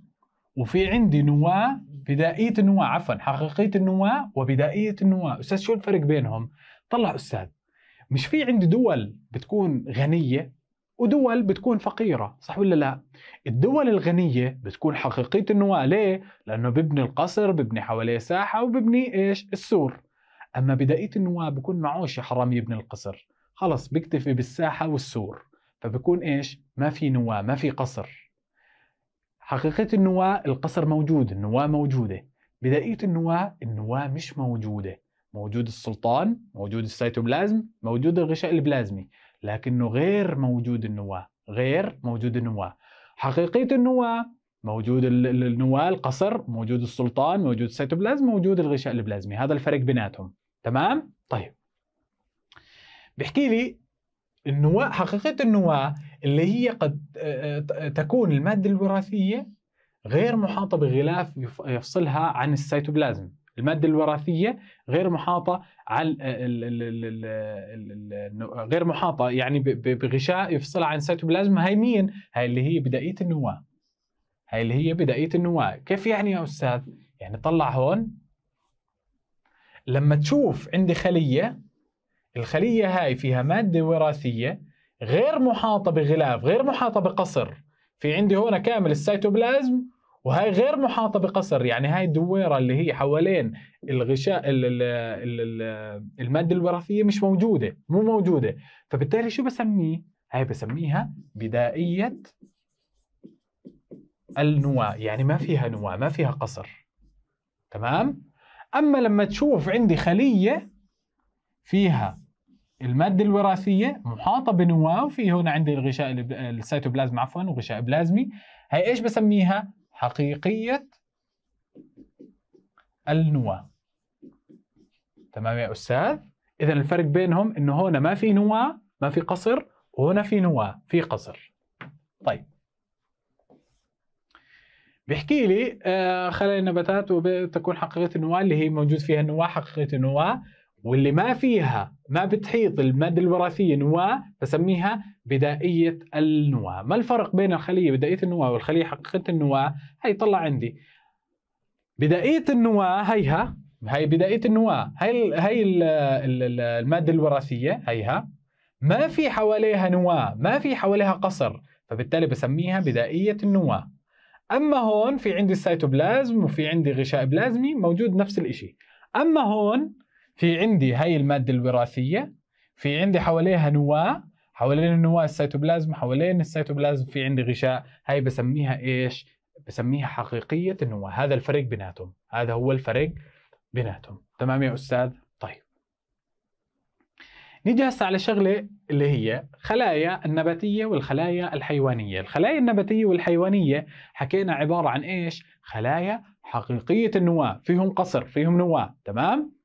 وفي عندي نواة بدائية النواة عفوا حقيقية النواة وبدائية النواة أستاذ شو الفرق بينهم؟ طلع أستاذ مش في عندي دول بتكون غنية ودول بتكون فقيرة صح ولا لا الدول الغنية بتكون حقيقية النواة ليه؟ لأنه ببني القصر ببني حواليه ساحة وببني إيش السور أما بدائية النواة بكون معوش حرام يبني القصر خلص بيكتفي بالساحة والسور فبكون إيش ما في نواة ما في قصر حقيقة النواة القصر موجود النواة موجودة بدائية النواة النواة مش موجودة موجود السلطان موجود السيتوبلازم موجود الغشاء البلازمي لكنه غير موجود النواة غير موجود النواة حقيقية النواة موجود النواة القصر موجود السلطان موجود السيتوبلازم موجود الغشاء البلازمي هذا الفرق بيناتهم تمام طيب بحكي لي النواة حقيقة النواة اللي هي قد آه، آه، تكون المادة الوراثية غير محاطة بغلاف يفصلها عن السيتوبلازم المادة الوراثية غير محاطة على غير محاطة يعني بغشاء يفصلها عن السيتوبلازم هاي مين؟ هاي اللي هي بدائية النواة هاي اللي هي بدائية النواة كيف يعني يا أستاذ؟ يعني طلع هون لما تشوف عندي خلية الخلية هاي فيها مادة وراثية غير محاطة بغلاف غير محاطة بقصر في عندي هون كامل السيتوبلازم وهي غير محاطه بقصر يعني هاي الدويره اللي هي حوالين الغشاء الماده الوراثيه مش موجوده مو موجوده فبالتالي شو بسميه هاي بسميها بدائيه النواة يعني ما فيها نواة ما فيها قصر تمام اما لما تشوف عندي خليه فيها الماده الوراثيه محاطه بنواه وفي هنا عندي الغشاء السيتوبلازم عفوا وغشاء بلازمي هي ايش بسميها حقيقية النواة تمام يا أستاذ؟ إذا الفرق بينهم إنه هنا ما في نواة ما في قصر وهنا في نواة في قصر طيب بيحكي لي آه، خلايا النباتات وتكون حقيقة النواة اللي هي موجود فيها النواة حقيقة النواة واللي ما فيها ما بتحيط المادة الوراثية نواة بسميها بدائية النواة ما الفرق بين الخلية بدائية النواة والخلية حقيقة النواة هي طلع عندي بدائية النواة هيها هي بدائية النواة هي هي المادة الوراثية هيها ما في حواليها نواة ما في حواليها قصر فبالتالي بسميها بدائية النواة اما هون في عندي السيتوبلازم وفي عندي غشاء بلازمي موجود نفس الشيء اما هون في عندي هاي المادة الوراثية في عندي حواليها نواة حوالين النواة السيتوبلازم حوالين السيتوبلازم في عندي غشاء هاي بسميها ايش؟ بسميها حقيقية النواة هذا الفرق بيناتهم هذا هو الفرق بيناتهم تمام يا أستاذ؟ طيب نيجي هسه على شغلة اللي هي خلايا النباتية والخلايا الحيوانية الخلايا النباتية والحيوانية حكينا عبارة عن إيش؟ خلايا حقيقية النواة فيهم قصر فيهم نواة تمام؟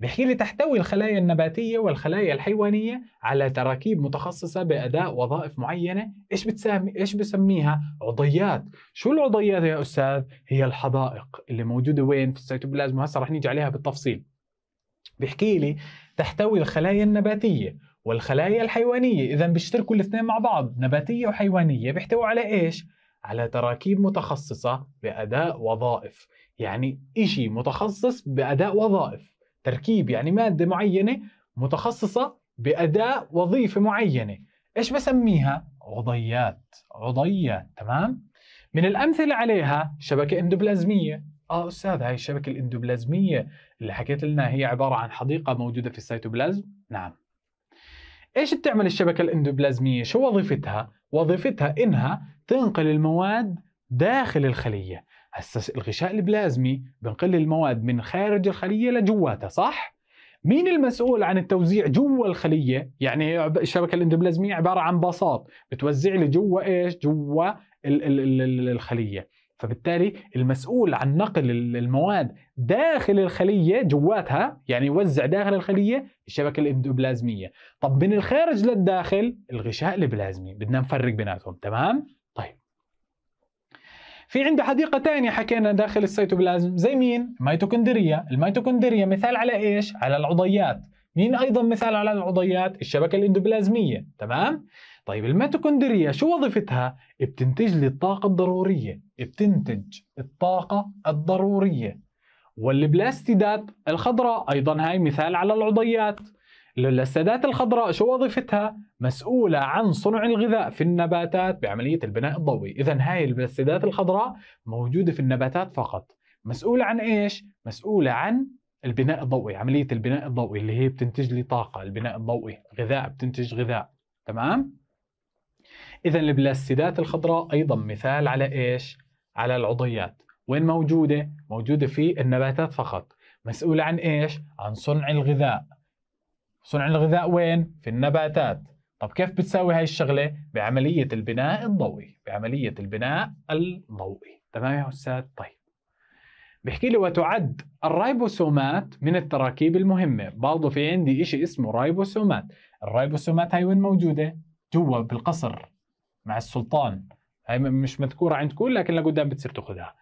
بحيل تحتوي الخلايا النباتية والخلايا الحيوانية على تراكيب متخصصة بأداء وظائف معينة إيش بتسمي إيش بسميها عضيات شو العضيات يا أستاذ هي الحدائق اللي موجودة وين في السيتوبلازم هسا رح نيجي عليها بالتفصيل بحكي لي تحتوي الخلايا النباتية والخلايا الحيوانية إذا بيشتركوا الاثنين مع بعض نباتية وحيوانية بيحتووا على إيش؟ على تراكيب متخصصة بأداء وظائف يعني إشي متخصص بأداء وظائف تركيب يعني ماده معينه متخصصه باداء وظيفه معينه ايش بسميها عضيات عضيات تمام من الامثله عليها شبكه اندوبلازميه اه استاذ هاي الشبكه الاندوبلازميه اللي حكيت لنا هي عباره عن حديقه موجوده في السيتوبلازم نعم ايش بتعمل الشبكه الاندوبلازميه شو وظيفتها وظيفتها انها تنقل المواد داخل الخليه هسا الغشاء البلازمي بنقل المواد من خارج الخليه لجواتها صح مين المسؤول عن التوزيع جوا الخليه يعني الشبكه الاندوبلازميه عباره عن باصات بتوزع لي جوا ايش جوا ال ال ال الخليه فبالتالي المسؤول عن نقل المواد داخل الخليه جواتها يعني يوزع داخل الخليه الشبكه الاندوبلازميه طب من الخارج للداخل الغشاء البلازمي بدنا نفرق بيناتهم تمام في عنده حديقه ثانيه حكينا داخل السيتوبلازم زي مين الميتوكوندريا الميتوكوندريا مثال على ايش على العضيات مين ايضا مثال على العضيات الشبكه الاندوبلازميه تمام طيب الميتوكوندريا شو وظيفتها بتنتج لي الطاقه الضروريه بتنتج الطاقه الضروريه والبلاستيدات الخضراء ايضا هاي مثال على العضيات السادات الخضراء شو وظيفتها؟ مسؤولة عن صنع الغذاء في النباتات بعملية البناء الضوئي إذا هاي السادات الخضراء موجودة في النباتات فقط مسؤولة عن إيش؟ مسؤولة عن البناء الضوئي عملية البناء الضوئي اللي هي بتنتج لي طاقة البناء الضوئي غذاء بتنتج غذاء تمام؟ إذا البلاستيدات الخضراء أيضا مثال على إيش؟ على العضيات وين موجودة؟ موجودة في النباتات فقط مسؤولة عن إيش؟ عن صنع الغذاء صنع الغذاء وين؟ في النباتات طب كيف بتساوي هاي الشغلة؟ بعملية البناء الضوئي بعملية البناء الضوئي تمام يا أستاذ؟ طيب بحكي لي وتعد الرايبوسومات من التراكيب المهمة برضه في عندي إشي اسمه رايبوسومات الرايبوسومات هاي وين موجودة؟ جوا بالقصر مع السلطان هاي مش مذكورة عندكم لكن لقدام بتصير تاخذها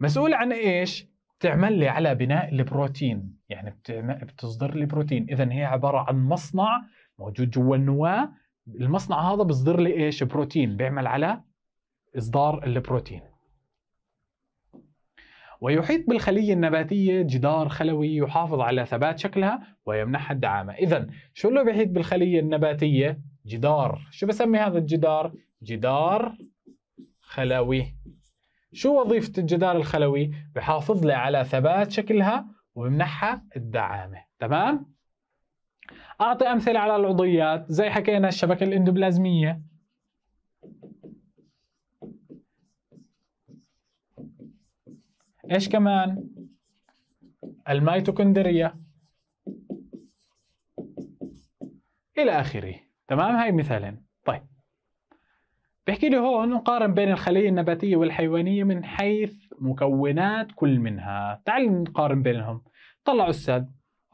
مسؤول عن إيش؟ بتعمل لي على بناء البروتين يعني بتصدر لي بروتين اذا هي عباره عن مصنع موجود جوا النواه المصنع هذا بيصدر لي ايش بروتين بيعمل على اصدار البروتين ويحيط بالخلية النباتية جدار خلوي يحافظ على ثبات شكلها ويمنحها الدعامة إذا شو اللي بيحيط بالخلية النباتية؟ جدار شو بسمي هذا الجدار؟ جدار خلوي شو وظيفة الجدار الخلوي؟ بحافظ لي على ثبات شكلها وبمنحها الدعامة تمام؟ أعطي أمثلة على العضويات زي حكينا الشبكة الإندوبلازمية إيش كمان؟ الميتوكوندرية إلى آخره تمام هاي مثالين بيحكي لي هون نقارن بين الخلية النباتية والحيوانية من حيث مكونات كل منها تعال نقارن بينهم طلعوا أستاذ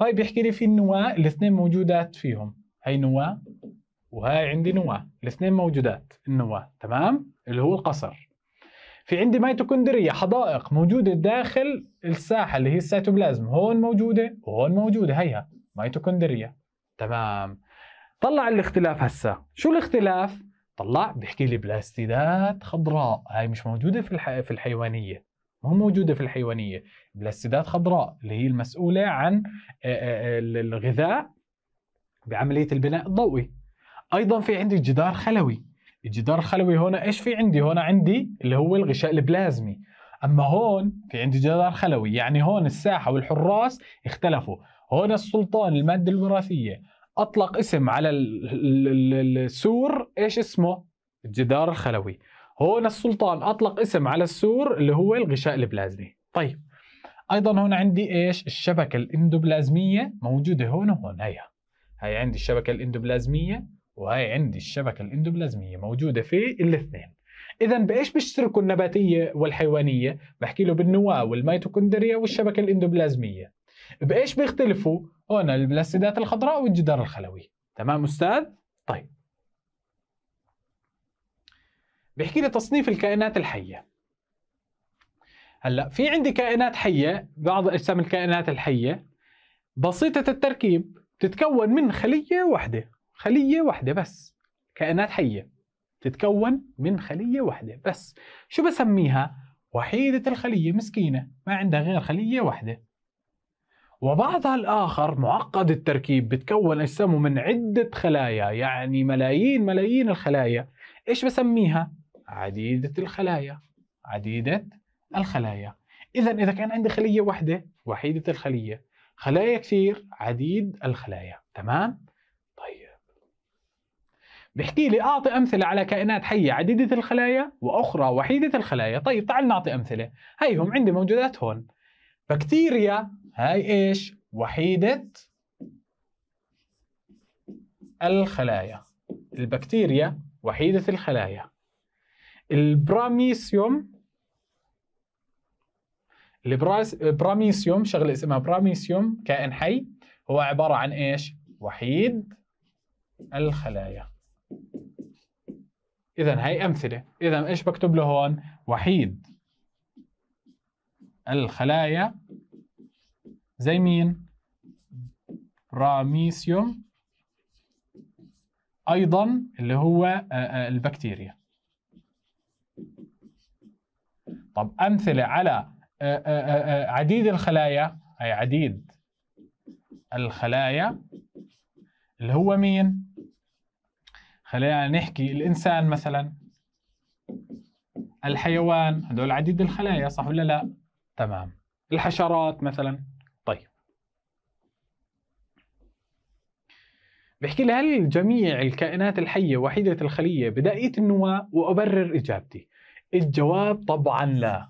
هاي بيحكي لي في النواة الاثنين موجودات فيهم هاي نواة وهاي عندي نواة الاثنين موجودات النواة تمام اللي هو القصر في عندي ميتوكوندرية حدائق موجودة داخل الساحة اللي هي السيتوبلازم هون موجودة وهون موجودة هيها ميتوكوندرية تمام طلع الاختلاف هسا شو الاختلاف طلع بيحكي لي بلاستيدات خضراء هاي مش موجوده في الح... في الحيوانيه مو موجوده في الحيوانيه بلاستيدات خضراء اللي هي المسؤوله عن آه، آه، آه، الغذاء بعمليه البناء الضوئي ايضا في عندي جدار خلوي الجدار الخلوي هنا ايش في عندي هنا عندي اللي هو الغشاء البلازمي اما هون في عندي جدار خلوي يعني هون الساحه والحراس اختلفوا هون السلطان الماده الوراثيه اطلق اسم على السور ايش اسمه؟ الجدار الخلوي. هون السلطان اطلق اسم على السور اللي هو الغشاء البلازمي. طيب ايضا هون عندي ايش؟ الشبكه الاندوبلازميه موجوده هون وهون هيها. هي عندي الشبكه الاندوبلازميه وهي عندي الشبكه الاندوبلازميه موجوده في الاثنين. اذا بايش بيشتركوا النباتيه والحيوانيه؟ بحكي له بالنواه والميتوكوندريا والشبكه الاندوبلازميه. بايش بيختلفوا؟ هنا البلاستيدات الخضراء والجدار الخلوي تمام استاذ؟ طيب بيحكي لي تصنيف الكائنات الحيه هلا في عندي كائنات حيه بعض اجسام الكائنات الحيه بسيطه التركيب تتكون من خليه واحده خليه واحده بس كائنات حيه تتكون من خليه واحده بس شو بسميها وحيده الخليه مسكينه ما عندها غير خليه واحده وبعضها الآخر معقد التركيب بتكون أجسامه من عدة خلايا يعني ملايين ملايين الخلايا إيش بسميها؟ عديدة الخلايا عديدة الخلايا إذا إذا كان عندي خلية واحدة وحيدة الخلية خلايا كثير عديد الخلايا تمام؟ طيب بحكي لي أعطي أمثلة على كائنات حية عديدة الخلايا وأخرى وحيدة الخلايا طيب تعال نعطي أمثلة هيهم عندي موجودات هون بكتيريا هاي ايش؟ وحيدة الخلايا البكتيريا وحيدة الخلايا البراميسيوم البراميسيوم شغلة اسمها براميسيوم كائن حي هو عبارة عن ايش؟ وحيد الخلايا إذا هاي أمثلة إذا إيش بكتب له هون؟ وحيد الخلايا زي مين؟ راميسيوم ايضا اللي هو آه، آه، البكتيريا طب امثله على آه، عديد الخلايا اي عديد الخلايا اللي هو مين خلينا نحكي الانسان مثلا الحيوان هدول عديد الخلايا صح ولا لا تمام الحشرات مثلا بحكي لي هل جميع الكائنات الحية وحيدة الخلية بدائية النواة وأبرر إجابتي الجواب طبعا لا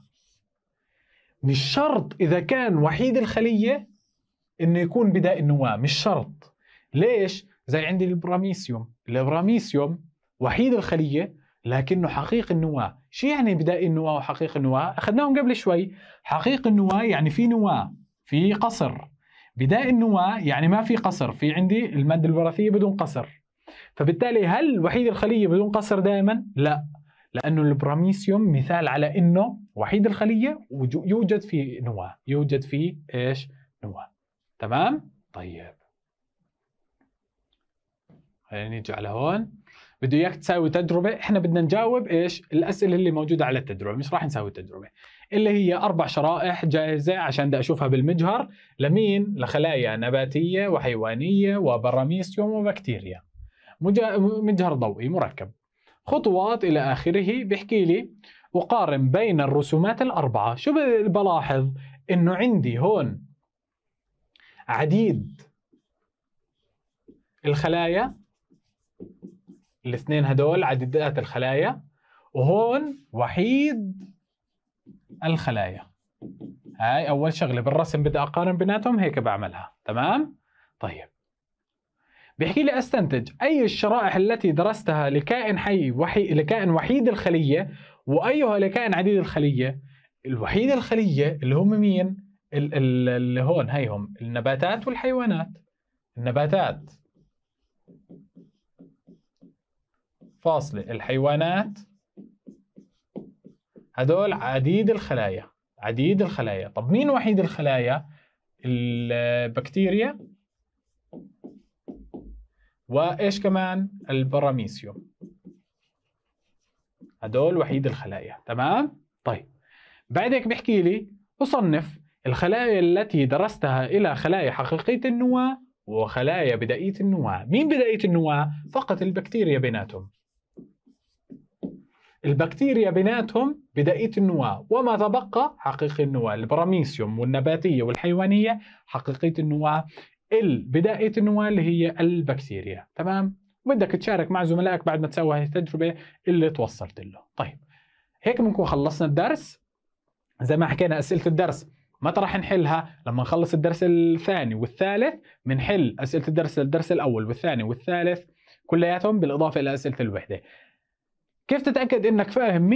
مش شرط إذا كان وحيد الخلية إنه يكون بداء النواة مش شرط ليش؟ زي عندي البراميسيوم البراميسيوم وحيد الخلية لكنه حقيق النواة شو يعني بدائي النواة وحقيق النواة؟ أخذناهم قبل شوي حقيق النواة يعني في نواة في قصر بداء النواة يعني ما في قصر في عندي المادة الوراثية بدون قصر فبالتالي هل وحيد الخلية بدون قصر دائما؟ لا لأنه البراميسيوم مثال على أنه وحيد الخلية يوجد في نواة يوجد في إيش؟ نواة تمام؟ طيب خلينا نيجي على هون بده اياك تساوي تجربه احنا بدنا نجاوب ايش الاسئله اللي موجوده على التجربه مش راح نساوي التجربه اللي هي اربع شرائح جاهزه عشان بدي اشوفها بالمجهر لمين لخلايا نباتيه وحيوانيه وبراميسيوم وبكتيريا مجهر ضوئي مركب خطوات الى اخره بيحكي لي اقارن بين الرسومات الاربعه شو بلاحظ انه عندي هون عديد الخلايا الاثنين هدول عددات الخلايا وهون وحيد الخلايا هاي اول شغله بالرسم بدي اقارن بيناتهم هيك بعملها تمام طيب بيحكي لي استنتج اي الشرائح التي درستها لكائن حي وحي لكائن وحيد الخليه وايها لكائن عديد الخليه الوحيد الخليه اللي هم مين اللي هون هيهم النباتات والحيوانات النباتات فاصلة الحيوانات هدول عديد الخلايا عديد الخلايا طب مين وحيد الخلايا البكتيريا وايش كمان البراميسيوم هدول وحيد الخلايا تمام طيب بعد هيك بيحكي لي اصنف الخلايا التي درستها الى خلايا حقيقيه النواه وخلايا بدائيه النواه مين بدائيه النواه فقط البكتيريا بيناتهم البكتيريا بيناتهم بداية النواة وما تبقى حقيقي النواة البراميسيوم والنباتية والحيوانية حقيقية النواة البداية النواة اللي هي البكتيريا تمام بدك تشارك مع زملائك بعد ما تسوي هذه التجربة اللي توصلت له طيب هيك بنكون خلصنا الدرس زي ما حكينا أسئلة الدرس متى راح نحلها؟ لما نخلص الدرس الثاني والثالث بنحل أسئلة الدرس الدرس الأول والثاني والثالث كلياتهم بالإضافة إلى أسئلة الوحدة كيف تتأكد إنك فاهم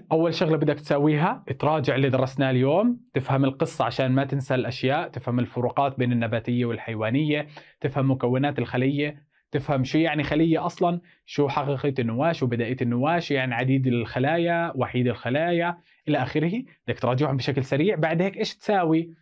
100% أول شغلة بدك تسويها تراجع اللي درسناه اليوم تفهم القصة عشان ما تنسى الأشياء تفهم الفروقات بين النباتية والحيوانية تفهم مكونات الخلية تفهم شو يعني خلية أصلا شو حقيقة النواة شو بدائية النواة شو يعني عديد الخلايا وحيد الخلايا إلى آخره بدك تراجعهم بشكل سريع بعد هيك إيش تساوي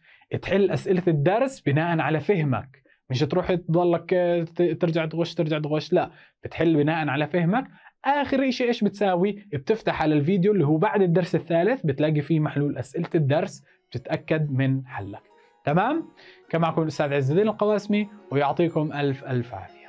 تحل أسئلة الدرس بناء على فهمك مش تروح تضلك آه، ترجع تغش ترجع تغش لا بتحل بناء على فهمك اخر شيء ايش بتساوي بتفتح على الفيديو اللي هو بعد الدرس الثالث بتلاقي فيه محلول اسئله الدرس بتتاكد من حلك تمام كان معكم الاستاذ عز الدين القواسمي ويعطيكم الف الف عافيه